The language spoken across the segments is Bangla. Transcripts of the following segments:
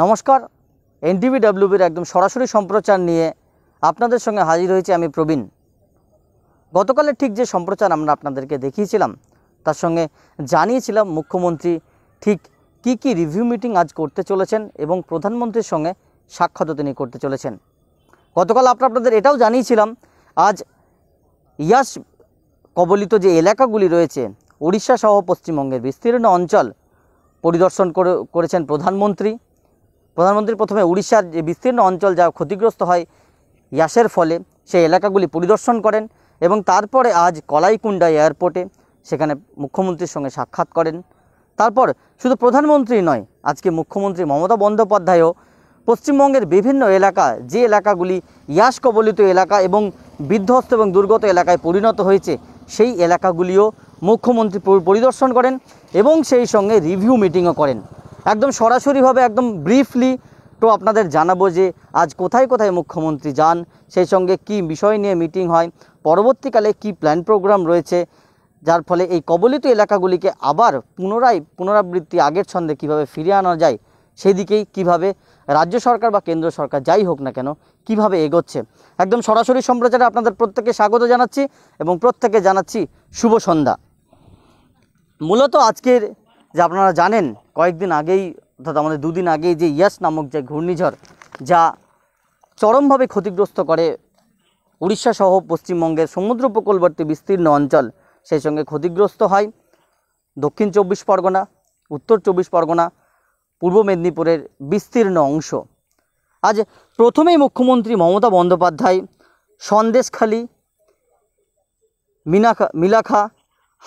নমস্কার এনডিবি ডাব্লিউবির একদম সরাসরি সম্প্রচার নিয়ে আপনাদের সঙ্গে হাজির হয়েছি আমি প্রবীণ গতকালের ঠিক যে সম্প্রচার আমরা আপনাদেরকে দেখিয়েছিলাম তার সঙ্গে জানিয়েছিলাম মুখ্যমন্ত্রী ঠিক কি কি রিভিউ মিটিং আজ করতে চলেছেন এবং প্রধানমন্ত্রীর সঙ্গে সাক্ষাৎও তিনি করতে চলেছেন গতকাল আমরা আপনাদের এটাও জানিয়েছিলাম আজ ইয়াস কবলিত যে এলাকাগুলি রয়েছে ওড়িশা সহ পশ্চিমবঙ্গের বিস্তীর্ণ অঞ্চল পরিদর্শন করেছেন প্রধানমন্ত্রী প্রধানমন্ত্রী প্রথমে উড়িষ্যার যে বিস্তীর্ণ অঞ্চল যা ক্ষতিগ্রস্ত হয় ইয়াসের ফলে সেই এলাকাগুলি পরিদর্শন করেন এবং তারপরে আজ কলাইকুণ্ডা এয়ারপোর্টে সেখানে মুখ্যমন্ত্রীর সঙ্গে সাক্ষাৎ করেন তারপর শুধু প্রধানমন্ত্রী নয় আজকে মুখ্যমন্ত্রী মমতা বন্দ্যোপাধ্যায়ও পশ্চিমবঙ্গের বিভিন্ন এলাকা যে এলাকাগুলি ইয়াস কবলিত এলাকা এবং বিধ্বস্ত এবং দুর্গত এলাকায় পরিণত হয়েছে সেই এলাকাগুলিও মুখ্যমন্ত্রী পরিদর্শন করেন এবং সেই সঙ্গে রিভিউ মিটিংও করেন একদম সরাসরিভাবে একদম ব্রিফলি তো আপনাদের জানাবো যে আজ কোথায় কোথায় মুখ্যমন্ত্রী যান সেই সঙ্গে কি বিষয় নিয়ে মিটিং হয় পরবর্তীকালে কি প্ল্যান প্রোগ্রাম রয়েছে যার ফলে এই কবলিত এলাকাগুলিকে আবার পুনরায় পুনরাবৃত্তি আগের ছন্দে কিভাবে ফিরিয়ে আনা যায় সেদিকেই কিভাবে রাজ্য সরকার বা কেন্দ্র সরকার যাই হোক না কেন কিভাবে এগোচ্ছে একদম সরাসরি সম্প্রচারে আপনাদের প্রত্যেককে স্বাগত জানাচ্ছি এবং প্রত্যেককে জানাচ্ছি শুভ সন্ধ্যা মূলত আজকের যে আপনারা জানেন কয়েকদিন আগেই অর্থাৎ আমাদের দুদিন আগেই যে ইয়াস নামক যে ঘূর্ণিঝড় যা চরমভাবে ক্ষতিগ্রস্ত করে উড়িষ্যাসহ পশ্চিমবঙ্গের সমুদ্র উপকূলবর্তী বিস্তীর্ণ অঞ্চল সেই সঙ্গে ক্ষতিগ্রস্ত হয় দক্ষিণ চব্বিশ পরগনা উত্তর চব্বিশ পরগনা পূর্ব মেদিনীপুরের বিস্তীর্ণ অংশ আজ প্রথমেই মুখ্যমন্ত্রী মমতা বন্দ্যোপাধ্যায় সন্দেশখালি মিনাখা মিলাখা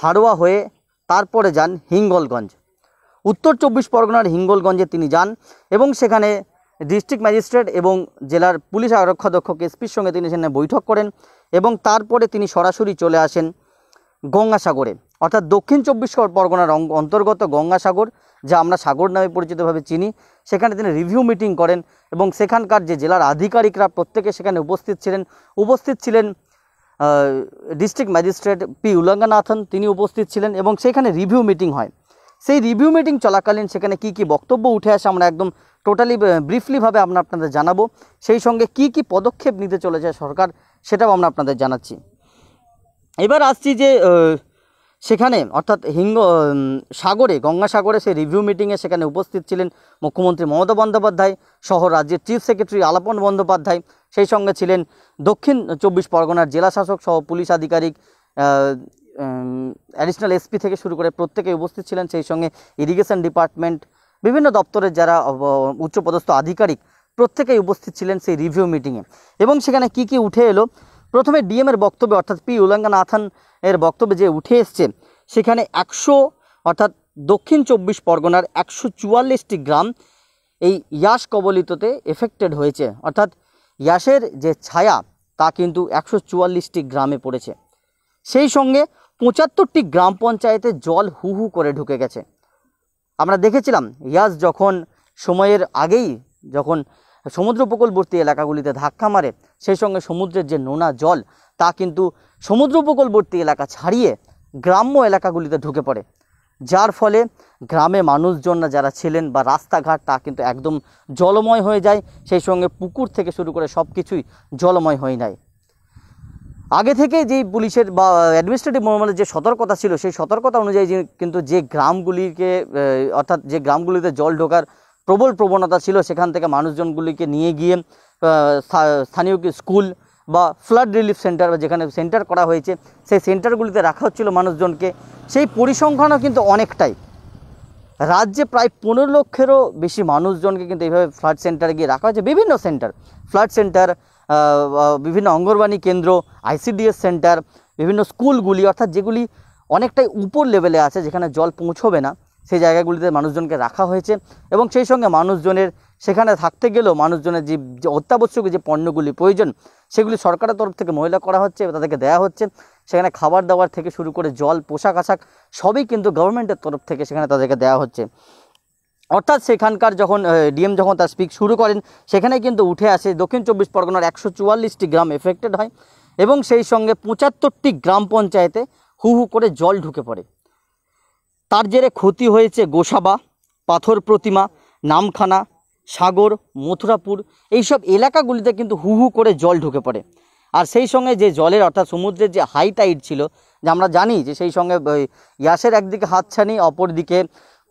হাড়োয়া হয়ে তারপরে যান হিঙ্গলগঞ্জ উত্তর চব্বিশ পরগনার হিঙ্গলগঞ্জে তিনি যান এবং সেখানে ডিস্ট্রিক্ট ম্যাজিস্ট্রেট এবং জেলার পুলিশ আরক্ষাধ্যক্ষকে এসপির সঙ্গে তিনি সেখানে বৈঠক করেন এবং তারপরে তিনি সরাসরি চলে আসেন গঙ্গাসাগরে অর্থাৎ দক্ষিণ চব্বিশ পরগনার অন্তর্গত গঙ্গাসাগর যা আমরা সাগর নামে পরিচিতভাবে চিনি সেখানে তিনি রিভিউ মিটিং করেন এবং সেখানকার যে জেলার আধিকারিকরা প্রত্যেকে সেখানে উপস্থিত ছিলেন উপস্থিত ছিলেন ডিস্ট্রিক্ট ম্যাজিস্ট্রেট পি উলঙ্গানাথন তিনি উপস্থিত ছিলেন এবং সেখানে রিভিউ মিটিং হয় সেই রিভিউ মিটিং চলাকালীন সেখানে কি কি বক্তব্য উঠে আসে আমরা একদম টোটালি ব্রিফলিভাবে আমরা আপনাদের জানাবো সেই সঙ্গে কি কি পদক্ষেপ নিতে চলেছে সরকার সেটাও আমরা আপনাদের জানাচ্ছি এবার আসছি যে সেখানে অর্থাৎ হিঙ্গ সাগরে গঙ্গাসাগরে সেই রিভিউ মিটিংয়ে সেখানে উপস্থিত ছিলেন মুখ্যমন্ত্রী মমতা বন্দ্যোপাধ্যায় সহ রাজ্যের চিফ সেক্রেটারি আলাপন বন্দ্যোপাধ্যায় সেই সঙ্গে ছিলেন দক্ষিণ চব্বিশ পরগনার জেলা শাসক সহ পুলিশ আধিকারিক অ্যাডিশনাল এসপি থেকে শুরু করে প্রত্যেকে উপস্থিত ছিলেন সেই সঙ্গে ইরিগেশন ডিপার্টমেন্ট বিভিন্ন দপ্তরের যারা উচ্চপদস্থ আধিকারিক প্রত্যেকেই উপস্থিত ছিলেন সেই রিভিউ মিটিংয়ে এবং সেখানে কি কি উঠে এলো প্রথমে ডিএমের বক্তব্যে অর্থাৎ পি উলঙ্গানাথন এর বক্তব্যে যে উঠে এসছে সেখানে একশো অর্থাৎ দক্ষিণ চব্বিশ পরগনার একশো চুয়াল্লিশটি গ্রাম এই ইয়াস কবলিততে এফেক্টেড হয়েছে অর্থাৎ ইয়াসের যে ছায়া তা কিন্তু একশো চুয়াল্লিশটি গ্রামে পড়েছে সেই সঙ্গে পঁচাত্তরটি গ্রাম পঞ্চায়েতে জল হু হু করে ঢুকে গেছে আমরা দেখেছিলাম ইয়াস যখন সময়ের আগেই যখন সমুদ্র উপকূলবর্তী এলাকাগুলিতে ধাক্কা মারে সেই সঙ্গে সমুদ্রের যে নোনা জল তা কিন্তু সমুদ্র উপকূলবর্তী এলাকা ছাড়িয়ে গ্রাম্য এলাকাগুলিতে ঢুকে পড়ে যার ফলে গ্রামে মানুষজনরা যারা ছিলেন বা রাস্তাঘাট তা কিন্তু একদম জলময় হয়ে যায় সেই সঙ্গে পুকুর থেকে শুরু করে সব কিছুই জলময় হয়ে যায় আগে থেকে যেই পুলিশের বা অ্যাডমিনিস্ট্রেটিভ মোহামেলের মানে যে সতর্কতা ছিল সেই সতর্কতা অনুযায়ী কিন্তু যে গ্রামগুলিকে অর্থাৎ যে গ্রামগুলিতে জল ঢোকার প্রবল প্রবণতা ছিল সেখান থেকে মানুষজনগুলিকে নিয়ে গিয়ে স্থানীয় স্কুল বা ফ্লাড রিলিফ সেন্টার বা যেখানে সেন্টার করা হয়েছে সেই সেন্টারগুলিতে রাখা হচ্ছিল মানুষজনকে সেই পরিসংখ্যানও কিন্তু অনেকটাই রাজ্যে প্রায় পনেরো লক্ষেরও বেশি মানুষজনকে কিন্তু এইভাবে ফ্লাড সেন্টারে গিয়ে রাখা হয়েছে বিভিন্ন সেন্টার ফ্লাড সেন্টার বিভিন্ন অঙ্গনবাড়ি কেন্দ্র আইসিডিএস সেন্টার বিভিন্ন স্কুলগুলি অর্থাৎ যেগুলি অনেকটাই উপর লেভেলে আছে যেখানে জল পৌঁছবে না সেই জায়গাগুলিতে মানুষজনকে রাখা হয়েছে এবং সেই সঙ্গে মানুষজনের সেখানে থাকতে গেলেও মানুষজনের যে যে অত্যাবশ্যক যে পণ্যগুলি প্রয়োজন সেগুলি সরকারের তরফ থেকে মহিলা করা হচ্ছে তাদেরকে দেয়া হচ্ছে সেখানে খাবার দাবার থেকে শুরু করে জল পোশাক আশাক সবই কিন্তু গভর্নমেন্টের তরফ থেকে সেখানে তাদেরকে দেওয়া হচ্ছে অর্থাৎ সেখানকার যখন ডিএম যখন তার স্পিক শুরু করেন সেখানে কিন্তু উঠে আসে দক্ষিণ চব্বিশ পরগনার একশো চুয়াল্লিশটি গ্রাম এফেক্টেড হয় এবং সেই সঙ্গে পঁচাত্তরটি গ্রাম পঞ্চায়েতে হু হু করে জল ঢুকে পড়ে তার জেরে ক্ষতি হয়েছে গোসাবা পাথর প্রতিমা নামখানা সাগর মথুরাপুর এইসব এলাকাগুলিতে কিন্তু হু হু করে জল ঢুকে পড়ে আর সেই সঙ্গে যে জলের অর্থাৎ সমুদ্রের যে হাই টাইট ছিল যে আমরা জানি যে সেই সঙ্গে ইয়াসের একদিকে হাতছানি দিকে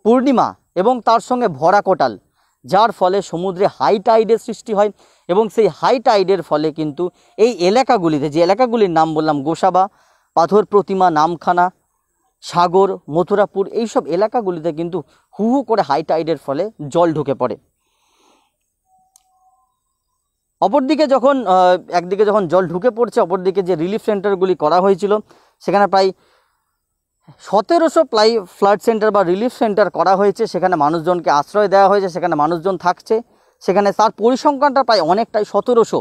পূর্ণিমা এবং তার সঙ্গে ভরা কোটাল যার ফলে সমুদ্রে হাই টাইডের সৃষ্টি হয় এবং সেই হাই টাইডের ফলে কিন্তু এই এলাকাগুলিতে যে এলাকাগুলির নাম বললাম গোসাবা পাথর প্রতিমা নামখানা সাগর মথুরাপুর এইসব এলাকাগুলিতে কিন্তু হু হু করে হাই টাইডের ফলে জল ঢুকে পড়ে অপরদিকে যখন একদিকে যখন জল ঢুকে পড়ছে অপরদিকে যে রিলিফ সেন্টারগুলি করা হয়েছিল সেখানে প্রায় সতেরোশো প্লাই ফ্লাড সেন্টার বা রিলিফ সেন্টার করা হয়েছে সেখানে মানুষজনকে আশ্রয় দেওয়া হয়েছে সেখানে মানুষজন থাকছে সেখানে তার পরিসংখ্যানটা প্রায় অনেকটাই সতেরোশো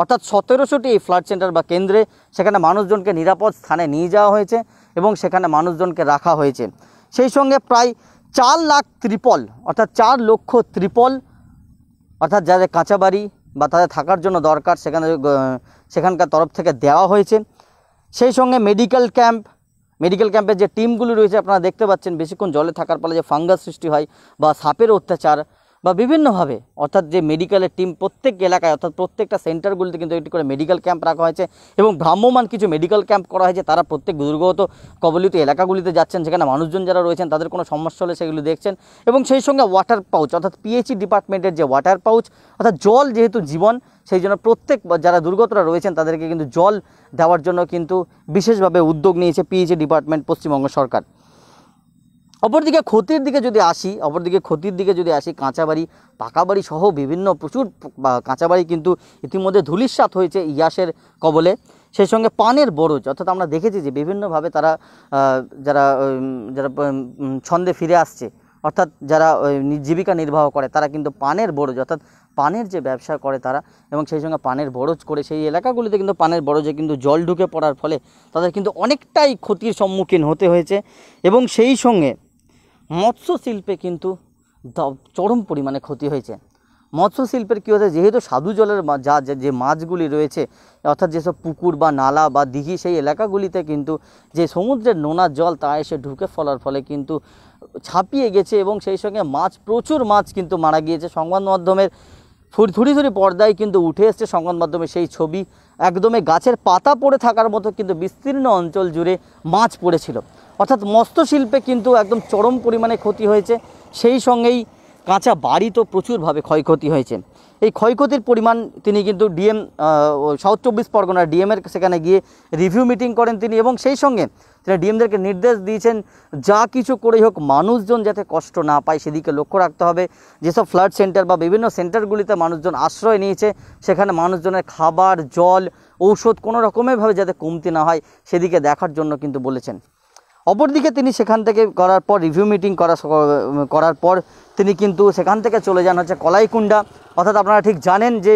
অর্থাৎ সতেরোশোটি এই ফ্লাড সেন্টার বা কেন্দ্রে সেখানে মানুষজনকে নিরাপদ স্থানে নিয়ে যাওয়া হয়েছে এবং সেখানে মানুষজনকে রাখা হয়েছে সেই সঙ্গে প্রায় চার লাখ ত্রিপল অর্থাৎ চার লক্ষ ত্রিপল অর্থাৎ যাদের কাঁচাবাড়ি বা তাদের থাকার জন্য দরকার সেখানে সেখানকার তরফ থেকে দেওয়া হয়েছে সেই সঙ্গে মেডিকেল ক্যাম্প মেডিকেল ক্যাম্পের যে টিমগুলি রয়েছে আপনারা দেখতে পাচ্ছেন বেশিক্ষণ জলে থাকার ফলে যে ফাঙ্গাস সৃষ্টি হয় বা সাপের অত্যাচার বা বিভিন্নভাবে অর্থাৎ যে মেডিকেলের টিম প্রত্যেক এলাকায় অর্থাৎ প্রত্যেকটা সেন্টারগুলিতে কিন্তু একটি করে মেডিকেল ক্যাম্প রাখা হয়েছে এবং ভ্রাম্যমান কিছু মেডিকেল ক্যাম্প করা হয়েছে তারা প্রত্যেক দুর্গত কবলিত এলাকাগুলিতে যাচ্ছেন সেখানে মানুষজন যারা রয়েছেন তাদের কোনো সমস্যা হলে সেগুলি দেখছেন এবং সেই সঙ্গে ওয়াটার পাউচ অর্থাৎ পিএইচি e ডিপার্টমেন্টের যে ওয়াটার পাউচ অর্থাৎ জল যেহেতু জীবন সেই জন্য প্রত্যেক যারা দুর্গতরা রয়েছেন তাদেরকে কিন্তু জল দেওয়ার জন্য কিন্তু বিশেষভাবে উদ্যোগ নিয়েছে পিএইচি ডিপার্টমেন্ট e পশ্চিমবঙ্গ সরকার অপরদিকে ক্ষতির দিকে যদি আসি অপরদিকে ক্ষতির দিকে যদি আসি কাঁচা বাড়ি পাকা বাড়ি সহ বিভিন্ন প্রচুর কাঁচা বাড়ি কিন্তু ইতিমধ্যে ধুলিস্বাত হয়েছে ইয়াসের কবলে সেই সঙ্গে পানের বরজ অর্থাৎ আমরা দেখেছি যে বিভিন্নভাবে তারা যারা যারা ছন্দে ফিরে আসছে অর্থাৎ যারা জীবিকা নির্বাহ করে তারা কিন্তু পানের বরজ অর্থাৎ পানের যে ব্যবসা করে তারা এবং সেই সঙ্গে পানের বরজ করে সেই এলাকাগুলিতে কিন্তু পানের বরজে কিন্তু জল ঢুকে পড়ার ফলে তাদের কিন্তু অনেকটাই ক্ষতির সম্মুখীন হতে হয়েছে এবং সেই সঙ্গে মৎস্য শিল্পে কিন্তু চরম পরিমাণে ক্ষতি হয়েছে মৎস্য শিল্পের কী হয়েছে যেহেতু সাধু জলের যা যে মাছগুলি রয়েছে অর্থাৎ যেসব পুকুর বা নালা বা দিঘি সেই এলাকাগুলিতে কিন্তু যে সমুদ্রের নোনা জল তা এসে ঢুকে ফলার ফলে কিন্তু ছাপিয়ে গেছে এবং সেই সঙ্গে মাছ প্রচুর মাছ কিন্তু মারা গিয়েছে সংবাদ মাধ্যমের ফুরথুরি ধুরি পর্দায় কিন্তু উঠে এসছে সংবাদ মাধ্যমে সেই ছবি একদমে গাছের পাতা পড়ে থাকার মতো কিন্তু বিস্তীর্ণ অঞ্চল জুড়ে মাছ পড়েছিল অর্থাৎ মস্তশিল্পে কিন্তু একদম চরম পরিমাণে ক্ষতি হয়েছে সেই সঙ্গেই কাঁচা বাড়ি তো প্রচুরভাবে ক্ষয়ক্ষতি হয়েছে এই ক্ষয়ক্ষতির পরিমাণ তিনি কিন্তু ডিএম সাউথ চব্বিশ পরগনা ডিএমের সেখানে গিয়ে রিভিউ মিটিং করেন তিনি এবং সেই সঙ্গে তিনি ডিএমদেরকে নির্দেশ দিয়েছেন যা কিছু করেই হোক মানুষজন যাতে কষ্ট না পায় সেদিকে লক্ষ্য রাখতে হবে যেসব ফ্লাড সেন্টার বা বিভিন্ন সেন্টারগুলিতে মানুষজন আশ্রয় নিয়েছে সেখানে মানুষজনের খাবার জল ঔষধ কোনো রকমেরভাবে যাতে কমতি না হয় সেদিকে দেখার জন্য কিন্তু বলেছেন অপরদিকে তিনি সেখান থেকে করার পর রিভিউ মিটিং করা করার পর তিনি কিন্তু সেখান থেকে চলে যান হচ্ছে কলাইকুণ্ডা অর্থাৎ আপনারা ঠিক জানেন যে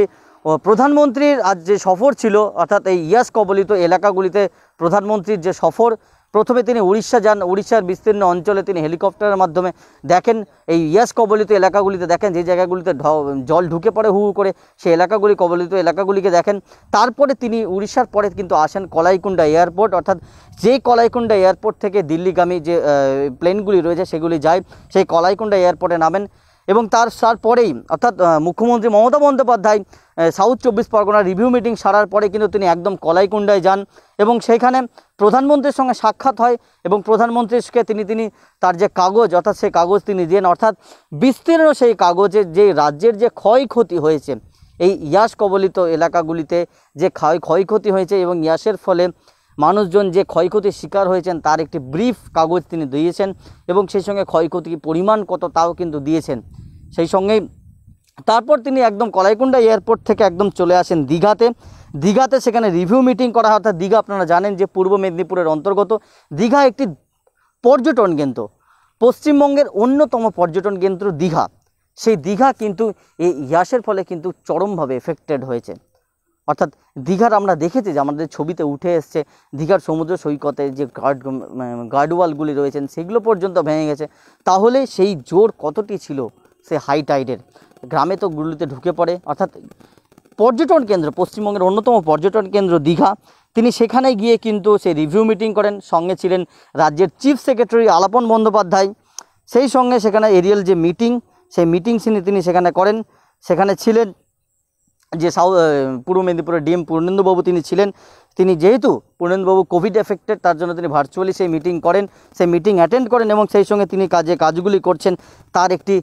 প্রধানমন্ত্রীর আজ যে সফর ছিল অর্থাৎ এই ইয়াস কবলিত এলাকাগুলিতে প্রধানমন্ত্রীর যে সফর প্রথমে তিনি উড়িষ্যা যান উড়িষ্যার বিস্তীর্ণ অঞ্চলে তিনি হেলিকপ্টারের মাধ্যমে দেখেন এই ইয়াস কবলিত এলাকাগুলিতে দেখেন যে জায়গাগুলিতে জল ঢুকে পড়ে হু করে সেই এলাকাগুলি কবলিত এলাকাগুলিকে দেখেন তারপরে তিনি উড়িষ্যার পরে কিন্তু আসেন কলাইকুণ্ডা এয়ারপোর্ট অর্থাৎ যেই কলাইকুণ্ডা এয়ারপোর্ট থেকে দিল্লিগামী যে প্লেনগুলি রয়েছে সেগুলি যায় সেই কলাইকুণ্ডা এয়ারপোর্টে নামেন এবং তার তারপরেই অর্থাৎ মুখ্যমন্ত্রী মমতা বন্দ্যোপাধ্যায় সাউথ চব্বিশ পরগনার রিভিউ মিটিং সারার পরে কিন্তু তিনি একদম কলাইকুণ্ডায় যান এবং সেখানে প্রধানমন্ত্রীর সঙ্গে সাক্ষাৎ হয় এবং প্রধানমন্ত্রীকে তিনি তিনি তার যে কাগজ অর্থাৎ সেই কাগজ তিনি দেন অর্থাৎ বিস্তীর্ণ সেই কাগজে যে রাজ্যের যে ক্ষয়ক্ষতি হয়েছে এই ইয়াস কবলিত এলাকাগুলিতে যে ক্ষয় ক্ষয়ক্ষতি হয়েছে এবং ইয়াসের ফলে মানুষজন যে ক্ষয়ক্ষতির শিকার হয়েছেন তার একটি ব্রিফ কাগজ তিনি দিয়েছেন এবং সেই সঙ্গে ক্ষয়ক্ষতির পরিমাণ কত তাও কিন্তু দিয়েছেন সেই সঙ্গেই তারপর তিনি একদম কলাইকুণ্ডা এয়ারপোর্ট থেকে একদম চলে আসেন দীঘাতে দীঘাতে সেখানে রিভিউ মিটিং করা হয় অর্থাৎ দীঘা আপনারা জানেন যে পূর্ব মেদিনীপুরের অন্তর্গত দীঘা একটি পর্যটন কেন্দ্র পশ্চিমবঙ্গের অন্যতম পর্যটন কেন্দ্র দীঘা সেই দীঘা কিন্তু এই ইয়াসের ফলে কিন্তু চরমভাবে এফেক্টেড হয়েছে অর্থাৎ দীঘার আমরা দেখেছি যে আমাদের ছবিতে উঠে এসছে দীঘার সমুদ্র সৈকতে যে গার্ড গার্ডওয়ালগুলি রয়েছেন সেগুলো পর্যন্ত ভেঙে গেছে তাহলে সেই জোর কতটি ছিল সে হাই টাইডের গ্রামে তো গুলিতে ঢুকে পড়ে অর্থাৎ পর্যটন কেন্দ্র পশ্চিমবঙ্গের অন্যতম পর্যটন কেন্দ্র দীঘা তিনি সেখানে গিয়ে কিন্তু সেই রিভিউ মিটিং করেন সঙ্গে ছিলেন রাজ্যের চিফ সেক্রেটারি আলাপন বন্দ্যোপাধ্যায় সেই সঙ্গে সেখানে এরিয়াল যে মিটিং সেই মিটিং তিনি সেখানে করেন সেখানে ছিলেন যে সাউ পূর্ব মেদিনীপুরের ডিএম পূর্ণেন্দুবাবু তিনি ছিলেন তিনি যেহেতু পূর্ণেন্দুবাবু কোভিড এফেক্টেড তার জন্য তিনি ভার্চুয়ালি সেই মিটিং করেন সেই মিটিং অ্যাটেন্ড করেন এবং সেই সঙ্গে তিনি কাজে কাজগুলি করছেন তার একটি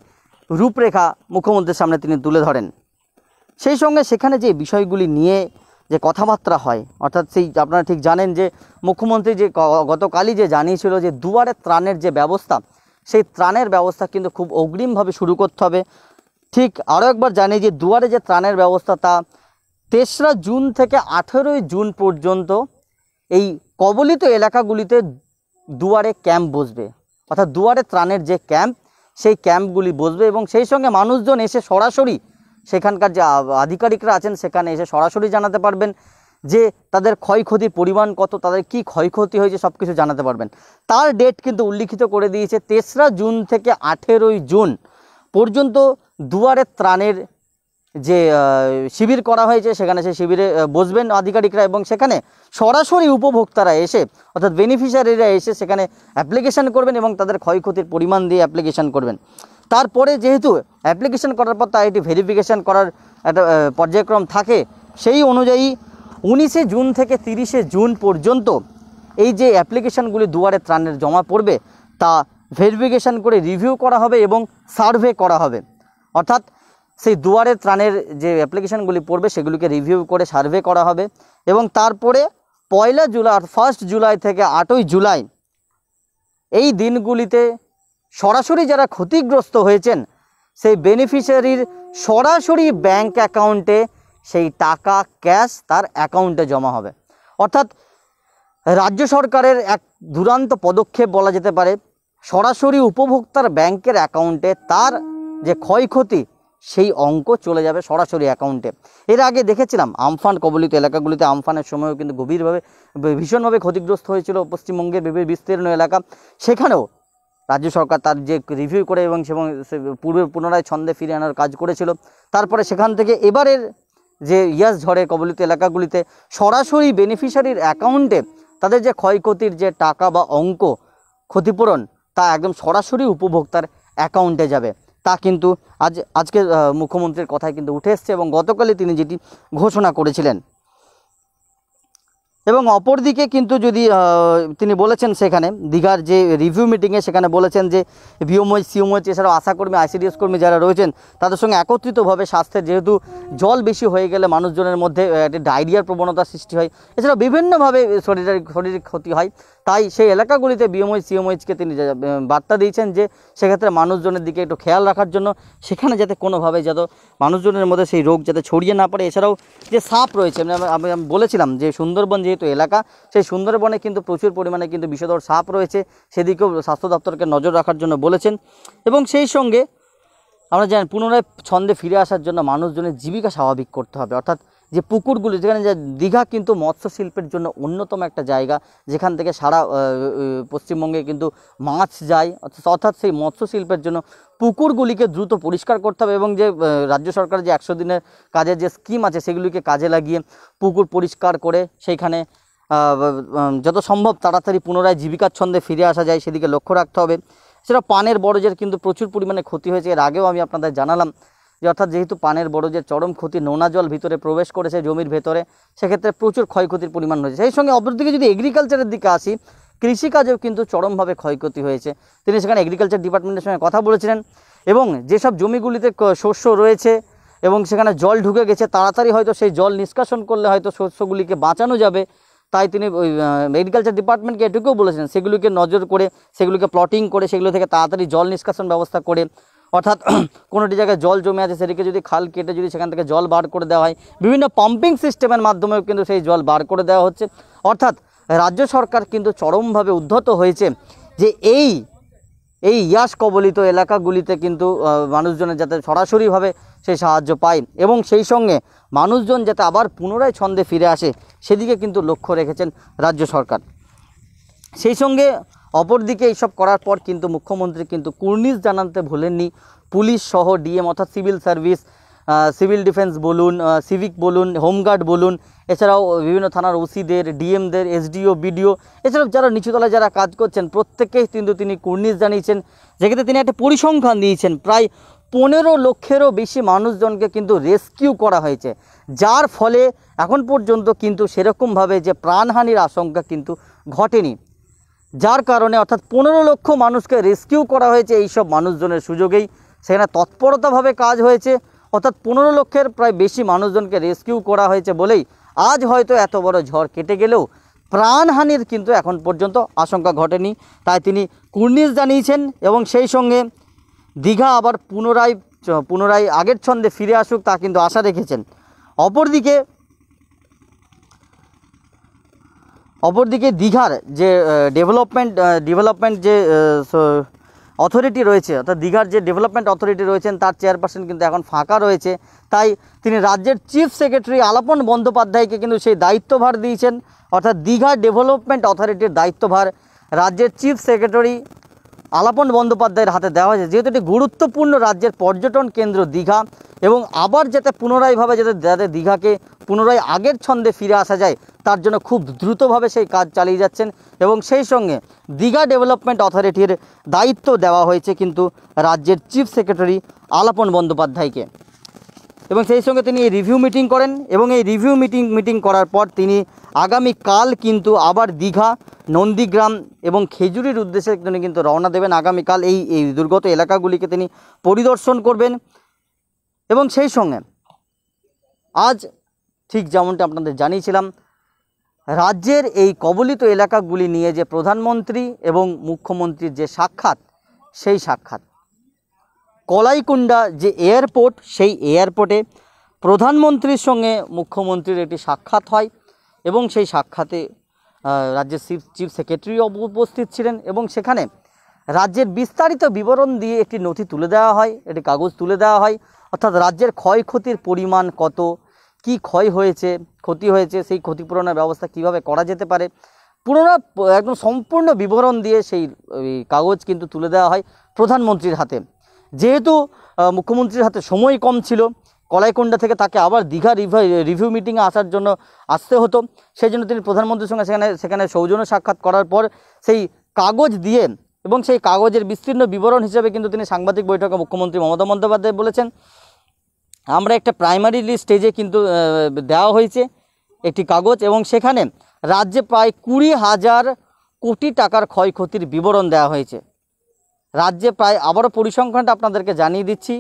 রূপরেখা মুখ্যমন্ত্রীর সামনে তিনি তুলে ধরেন সেই সঙ্গে সেখানে যে বিষয়গুলি নিয়ে যে কথাবার্তা হয় অর্থাৎ সেই আপনারা ঠিক জানেন যে মুখ্যমন্ত্রী যে গতকালই যে জানিয়েছিল যে দুয়ারে ত্রাণের যে ব্যবস্থা সেই ত্রাণের ব্যবস্থা কিন্তু খুব অগ্রিমভাবে শুরু করতে হবে ঠিক আরও একবার জানি যে দুয়ারে যে ত্রাণের ব্যবস্থা তা তেসরা জুন থেকে আঠেরোই জুন পর্যন্ত এই কবলিত এলাকাগুলিতে দুয়ারে ক্যাম্প বসবে অর্থাৎ দুয়ারে ত্রাণের যে ক্যাম্প সেই ক্যাম্পগুলি বসবে এবং সেই সঙ্গে মানুষজন এসে সরাসরি সেখানকার যে আধিকারিকরা আছেন সেখানে এসে সরাসরি জানাতে পারবেন যে তাদের ক্ষয়ক্ষতির পরিমাণ কত তাদের কি ক্ষয়ক্ষতি হয়েছে সব কিছু জানাতে পারবেন তার ডেট কিন্তু উল্লিখিত করে দিয়েছে তেসরা জুন থেকে আঠেরোই জুন পর্যন্ত দুয়ারে ত্রাণের যে শিবির করা হয়েছে সেখানে সেই শিবিরে বসবেন আধিকারিকরা এবং সেখানে সরাসরি উপভোক্তারা এসে অর্থাৎ বেনিফিশিয়ারিরা এসে সেখানে অ্যাপ্লিকেশান করবেন এবং তাদের ক্ষয়ক্ষতির পরিমাণ দিয়ে অ্যাপ্লিকেশান করবেন তারপরে যেহেতু অ্যাপ্লিকেশান করার পর তার এটি ভেরিফিকেশান করার একটা পর্যায়ক্রম থাকে সেই অনুযায়ী উনিশে জুন থেকে তিরিশে জুন পর্যন্ত এই যে অ্যাপ্লিকেশানগুলি দুয়ারে ত্রাণের জমা পড়বে তা ভেরিফিকেশান করে রিভিউ করা হবে এবং সার্ভে করা হবে অর্থাৎ সেই দুয়ারে ত্রাণের যে অ্যাপ্লিকেশানগুলি পড়বে সেগুলিকে রিভিউ করে সার্ভে করা হবে এবং তারপরে পয়লা জুলাই ফার্স্ট জুলাই থেকে আটই জুলাই এই দিনগুলিতে সরাসরি যারা ক্ষতিগ্রস্ত হয়েছেন সেই বেনিফিশিয়ারির সরাসরি ব্যাংক অ্যাকাউন্টে সেই টাকা ক্যাশ তার অ্যাকাউন্টে জমা হবে অর্থাৎ রাজ্য সরকারের এক দুরান্ত পদক্ষেপ বলা যেতে পারে সরাসরি উপভোক্তার ব্যাংকের অ্যাকাউন্টে তার যে ক্ষয়ক্ষতি সেই অঙ্ক চলে যাবে সরাসরি অ্যাকাউন্টে এর আগে দেখেছিলাম আমফান কবলিত এলাকাগুলিতে আমফানের সময়ও কিন্তু গভীরভাবে ভীষণভাবে ক্ষতিগ্রস্ত হয়েছিল পশ্চিমবঙ্গের বিভিন্ন বিস্তীর্ণ এলাকা সেখানেও রাজ্য সরকার তার যে রিভিউ করে এবং সে পূর্বে পুনরায় ছন্দে ফিরে আনার কাজ করেছিল তারপরে সেখান থেকে এবারের যে ইয়াস ঝড়ে কবলিত এলাকাগুলিতে সরাসরি বেনিফিশিয়ারির অ্যাকাউন্টে তাদের যে ক্ষয়ক্ষতির যে টাকা বা অঙ্ক ক্ষতিপূরণ তা একদম সরাসরি উপভোক্তার অ্যাকাউন্টে যাবে তা কিন্তু আজ আজকে মুখ্যমন্ত্রীর কথায় কিন্তু উঠে এসছে এবং গতকালই তিনি যেটি ঘোষণা করেছিলেন এবং অপরদিকে কিন্তু যদি তিনি বলেছেন সেখানে দীঘার যে রিভিউ মিটিংয়ে সেখানে বলেছেন যে ভিওময় সিওময় এছাড়াও আশাকর্মী আইসিডিএস কর্মী যারা রয়েছেন তাদের সঙ্গে একত্রিতভাবে স্বাস্থ্যের যেহেতু জল বেশি হয়ে গেলে মানুষজনের মধ্যে একটি ডায়রিয়ার প্রবণতা সৃষ্টি হয় এছাড়াও বিভিন্নভাবে শরীরের শরীরের ক্ষতি হয় তাই সেই এলাকাগুলিতে বিএমওই সিএমওইচকে তিনি বার্তা দিয়েছেন যে সেক্ষেত্রে মানুষজনের দিকে একটু খেয়াল রাখার জন্য সেখানে যাতে কোনোভাবে যাতে মানুষজনের মধ্যে সেই রোগ যাতে ছড়িয়ে না পড়ে এছাড়াও যে সাপ রয়েছে মানে আমি বলেছিলাম যে সুন্দরবন যে যেহেতু এলাকা সেই সুন্দরবনে কিন্তু প্রচুর পরিমাণে কিন্তু বিষধর সাপ রয়েছে সেদিকেও স্বাস্থ্য দপ্তরকে নজর রাখার জন্য বলেছেন এবং সেই সঙ্গে আমরা জানি পুনরায় ছন্দে ফিরে আসার জন্য মানুষজনের জীবিকা স্বাভাবিক করতে হবে অর্থাৎ যে পুকুরগুলো যেখানে যে দীঘা কিন্তু মৎস্য শিল্পের জন্য অন্যতম একটা জায়গা যেখান থেকে সারা পশ্চিমবঙ্গে কিন্তু মাছ যায় অর্থাৎ সেই মৎস্য শিল্পের জন্য পুকুরগুলিকে দ্রুত পরিষ্কার করতে হবে এবং যে রাজ্য সরকার যে একশো দিনের কাজের যে স্কিম আছে সেগুলিকে কাজে লাগিয়ে পুকুর পরিষ্কার করে সেইখানে যত সম্ভব তাড়াতাড়ি পুনরায় জীবিকার ছন্দে ফিরে আসা যায় সেদিকে লক্ষ্য রাখতে হবে সেটা পানের বরজের কিন্তু প্রচুর পরিমাণে ক্ষতি হয়েছে এর আগেও আমি আপনাদের জানালাম যে অর্থাৎ যেহেতু পানের বড় যে চরম ক্ষতি নোনা জল ভিতরে প্রবেশ করেছে জমির ভেতরে সেক্ষেত্রে প্রচুর ক্ষয়ক্ষতির পরিমাণ রয়েছে সেই সঙ্গে অপরদিকে যদি এগ্রিকালচারের দিকে আসি কৃষিকাজেও কিন্তু চরমভাবে ক্ষয়ক্ষতি হয়েছে তিনি সেখানে এগ্রিকালচার ডিপার্টমেন্টের সঙ্গে কথা বলেছিলেন এবং যেসব জমিগুলিতে শস্য রয়েছে এবং সেখানে জল ঢুকে গেছে তাড়াতাড়ি হয়তো সেই জল নিষ্কাশন করলে হয়তো শস্যগুলিকে বাঁচানো যাবে তাই তিনি এগ্রিকালচার ডিপার্টমেন্টকে এটুকুও বলেছেন সেগুলিকে নজর করে সেগুলিকে প্লটিং করে সেগুলো থেকে তাড়াতাড়ি জল নিষ্কাশন ব্যবস্থা করে অর্থাৎ কোনোটি জায়গায় জল জমে আছে সেটিকে যদি খাল কেটে যদি সেখান থেকে জল বার করে দেওয়া হয় বিভিন্ন পাম্পিং সিস্টেমের মাধ্যমেও কিন্তু সেই জল বার করে দেওয়া হচ্ছে অর্থাৎ রাজ্য সরকার কিন্তু চরমভাবে উদ্ধত হয়েছে যে এই এই ইয়াস কবলিত এলাকাগুলিতে কিন্তু মানুষজনের যাতে সরাসরিভাবে সেই সাহায্য পায় এবং সেই সঙ্গে মানুষজন যাতে আবার পুনরায় ছন্দে ফিরে আসে সেদিকে কিন্তু লক্ষ্য রেখেছেন রাজ্য সরকার সেই সঙ্গে অপরদিকে এইসব করার পর কিন্তু মুখ্যমন্ত্রী কিন্তু কুর্নিশ জানাতে ভুলেননি পুলিশ সহ ডিএম অর্থাৎ সিভিল সার্ভিস সিভিল ডিফেন্স বলুন সিভিক বলুন হোমগার্ড বলুন এছাড়াও বিভিন্ন থানার ওসিদের ডিএমদের এসডিও বিডিও এছাড়াও যারা নিচুতলায় যারা কাজ করছেন প্রত্যেককেই কিন্তু তিনি কুর্নিশ জানিয়েছেন যেক্ষেত্রে তিনি একটা পরিসংখ্যান দিয়েছেন প্রায় পনেরো লক্ষেরও বেশি মানুষজনকে কিন্তু রেস্কিউ করা হয়েছে যার ফলে এখন পর্যন্ত কিন্তু সেরকমভাবে যে প্রাণহানির আশঙ্কা কিন্তু ঘটেনি যার কারণে অর্থাৎ পনেরো লক্ষ মানুষকে রেস্কিউ করা হয়েছে এই সব মানুষজনের সুযোগেই সেখানে তৎপরতাভাবে কাজ হয়েছে অর্থাৎ পনেরো লক্ষের প্রায় বেশি মানুষজনকে রেস্কিউ করা হয়েছে বলেই আজ হয়তো এত বড় ঝড় কেটে গেলেও প্রাণহানির কিন্তু এখন পর্যন্ত আশঙ্কা ঘটেনি তাই তিনি কুর্নিশ জানিয়েছেন এবং সেই সঙ্গে দীঘা আবার পুনরায় পুনরায় আগের ছন্দে ফিরে আসুক তা কিন্তু আশা রেখেছেন অপরদিকে অপরদিকে দীঘার যে ডেভেলপমেন্ট ডেভেলপমেন্ট যে অথরিটি রয়েছে অর্থাৎ দীঘার যে ডেভেলপমেন্ট অথরিটি রয়েছেন তার চেয়ারপারসন কিন্তু এখন ফাঁকা রয়েছে তাই তিনি রাজ্যের চিফ সেক্রেটারি আলাপন বন্দ্যোপাধ্যায়কে কিন্তু সেই দায়িত্বভার দিয়েছেন অর্থাৎ দীঘা ডেভেলপমেন্ট অথরিটির দায়িত্বভার রাজ্যের চিফ সেক্রেটারি আলাপন বন্দ্যোপাধ্যায়ের হাতে দেওয়া হয়েছে যেহেতু এটি গুরুত্বপূর্ণ রাজ্যের পর্যটন কেন্দ্র দীঘা এবং আবার যাতে পুনরায়ভাবে যাতে যাতে দীঘাকে পুনরায় আগের ছন্দে ফিরে আসা যায় তার জন্য খুব দ্রুতভাবে সেই কাজ চালিয়ে যাচ্ছেন এবং সেই সঙ্গে দীঘা ডেভেলপমেন্ট অথরিটির দায়িত্ব দেওয়া হয়েছে কিন্তু রাজ্যের চিফ সেক্রেটারি আলাপন বন্দ্যোপাধ্যায়কে এবং সেই সঙ্গে তিনি রিভিউ মিটিং করেন এবং এই রিভিউ মিটিং মিটিং করার পর তিনি আগামী কাল কিন্তু আবার দীঘা নন্দীগ্রাম এবং খেজুরির উদ্দেশ্যে তিনি কিন্তু রওনা দেবেন আগামীকাল এই এই দুর্গত এলাকাগুলিকে তিনি পরিদর্শন করবেন এবং সেই সঙ্গে আজ ঠিক যেমনটা আপনাদের জানিয়েছিলাম রাজ্যের এই কবলিত এলাকাগুলি নিয়ে যে প্রধানমন্ত্রী এবং মুখ্যমন্ত্রীর যে সাক্ষাৎ সেই সাক্ষাৎ কলাইকুণ্ডা যে এয়ারপোর্ট সেই এয়ারপোর্টে প্রধানমন্ত্রীর সঙ্গে মুখ্যমন্ত্রীর একটি সাক্ষাৎ হয় এবং সেই সাক্ষাতে রাজ্যের চিফ চিফ সেক্রেটারি উপস্থিত ছিলেন এবং সেখানে রাজ্যের বিস্তারিত বিবরণ দিয়ে একটি নথি তুলে দেওয়া হয় একটি কাগজ তুলে দেওয়া হয় অর্থাৎ রাজ্যের ক্ষয়ক্ষতির পরিমাণ কত কি ক্ষয় হয়েছে ক্ষতি হয়েছে সেই ক্ষতিপূরণের ব্যবস্থা কিভাবে করা যেতে পারে পুনরা একদম সম্পূর্ণ বিবরণ দিয়ে সেই কাগজ কিন্তু তুলে দেওয়া হয় প্রধানমন্ত্রীর হাতে যেহেতু মুখ্যমন্ত্রীর হাতে সময় কম ছিল কলাইকোন্ডা থেকে তাকে আবার দীঘা রিভাই রিভিউ মিটিংয়ে আসার জন্য আসতে হতো সেই জন্য তিনি প্রধানমন্ত্রীর সঙ্গে সেখানে সেখানে সৌজন্য সাক্ষাৎ করার পর সেই কাগজ দিয়ে এবং সেই কাগজের বিস্তীর্ণ বিবরণ হিসেবে কিন্তু তিনি সাংবাদিক বৈঠকে মুখ্যমন্ত্রী মমতা বন্দ্যোপাধ্যায় বলেছেন আমরা একটা প্রাইমারি স্টেজে কিন্তু দেওয়া হয়েছে একটি কাগজ এবং সেখানে রাজ্যে প্রায় কুড়ি হাজার কোটি টাকার ক্ষয়ক্ষতির বিবরণ দেওয়া হয়েছে রাজ্যে প্রায় আবারও পরিসংখ্যানটা আপনাদেরকে জানিয়ে দিচ্ছি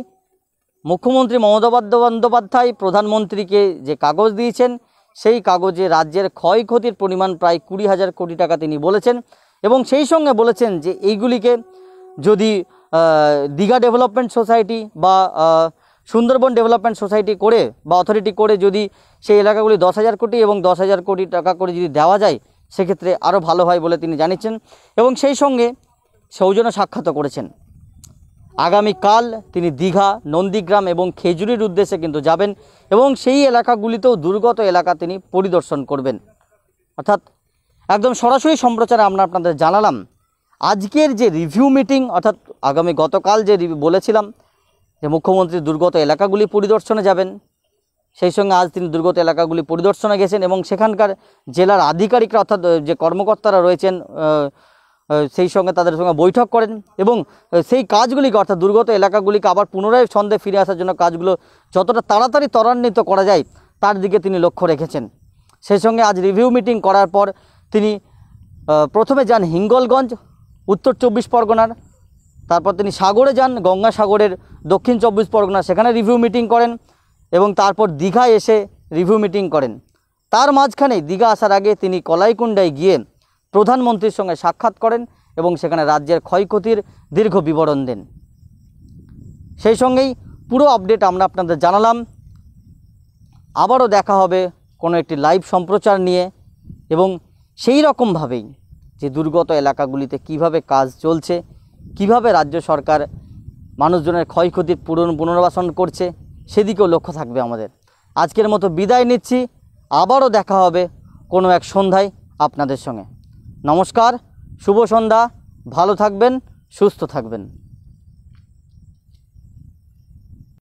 মুখ্যমন্ত্রী মমতা বন্দ্যোপাধ্যায় প্রধানমন্ত্রীকে যে কাগজ দিয়েছেন সেই কাগজে রাজ্যের ক্ষয়ক্ষতির পরিমাণ প্রায় কুড়ি হাজার কোটি টাকা তিনি বলেছেন এবং সেই সঙ্গে বলেছেন যে এইগুলিকে যদি দীঘা ডেভেলপমেন্ট সোসাইটি বা সুন্দরবন ডেভেলপমেন্ট সোসাইটি করে বা অথরিটি করে যদি সেই এলাকাগুলি দশ হাজার কোটি এবং দশ হাজার কোটি টাকা করে যদি দেওয়া যায় সেক্ষেত্রে আরও ভালো হয় বলে তিনি জানিয়েছেন এবং সেই সঙ্গে সৌজন্য সাক্ষাৎ করেছেন আগামীকাল তিনি দীঘা নন্দীগ্রাম এবং খেজুরির উদ্দেশ্যে কিন্তু যাবেন এবং সেই এলাকাগুলিতেও দুর্গত এলাকা তিনি পরিদর্শন করবেন অর্থাৎ একদম সরাসরি সম্প্রচারে আমরা আপনাদের জানালাম আজকের যে রিভিউ মিটিং অর্থাৎ আগামী গতকাল যে বলেছিলাম যে মুখ্যমন্ত্রী দুর্গত এলাকাগুলি পরিদর্শনে যাবেন সেই সঙ্গে আজ তিনি দুর্গত এলাকাগুলি পরিদর্শনে গেছেন এবং সেখানকার জেলার আধিকারিকরা অর্থাৎ যে কর্মকর্তারা রয়েছেন সেই সঙ্গে তাদের সঙ্গে বৈঠক করেন এবং সেই কাজগুলিকে অর্থাৎ দুর্গত এলাকাগুলিকে আবার পুনরায় ছন্দে ফিরে আসার জন্য কাজগুলো যতটা তাড়াতাড়ি ত্বরান্বিত করা যায় তার দিকে তিনি লক্ষ্য রেখেছেন সেই সঙ্গে আজ রিভিউ মিটিং করার পর তিনি প্রথমে যান হিঙ্গলগঞ্জ উত্তর চব্বিশ পরগনার তারপর তিনি সাগরে যান গঙ্গাসাগরের দক্ষিণ চব্বিশ পরগনা সেখানে রিভিউ মিটিং করেন এবং তারপর দীঘায় এসে রিভিউ মিটিং করেন তার মাঝখানে দীঘা আসার আগে তিনি কলাইকুণ্ডায় গিয়ে প্রধানমন্ত্রীর সঙ্গে সাক্ষাৎ করেন এবং সেখানে রাজ্যের ক্ষয়ক্ষতির দীর্ঘ বিবরণ দেন সেই সঙ্গেই পুরো আপডেট আমরা আপনাদের জানালাম আবারও দেখা হবে কোনো একটি লাইভ সম্প্রচার নিয়ে এবং সেই রকমভাবেই যে দুর্গত এলাকাগুলিতে কিভাবে কাজ চলছে কিভাবে রাজ্য সরকার মানুষজনের ক্ষয়ক্ষতির পূরণ পুনর্বাসন করছে সেদিকেও লক্ষ্য থাকবে আমাদের আজকের মতো বিদায় নিচ্ছি আবারও দেখা হবে কোনো এক সন্ধ্যায় আপনাদের সঙ্গে নমস্কার শুভ সন্ধ্যা ভালো থাকবেন সুস্থ থাকবেন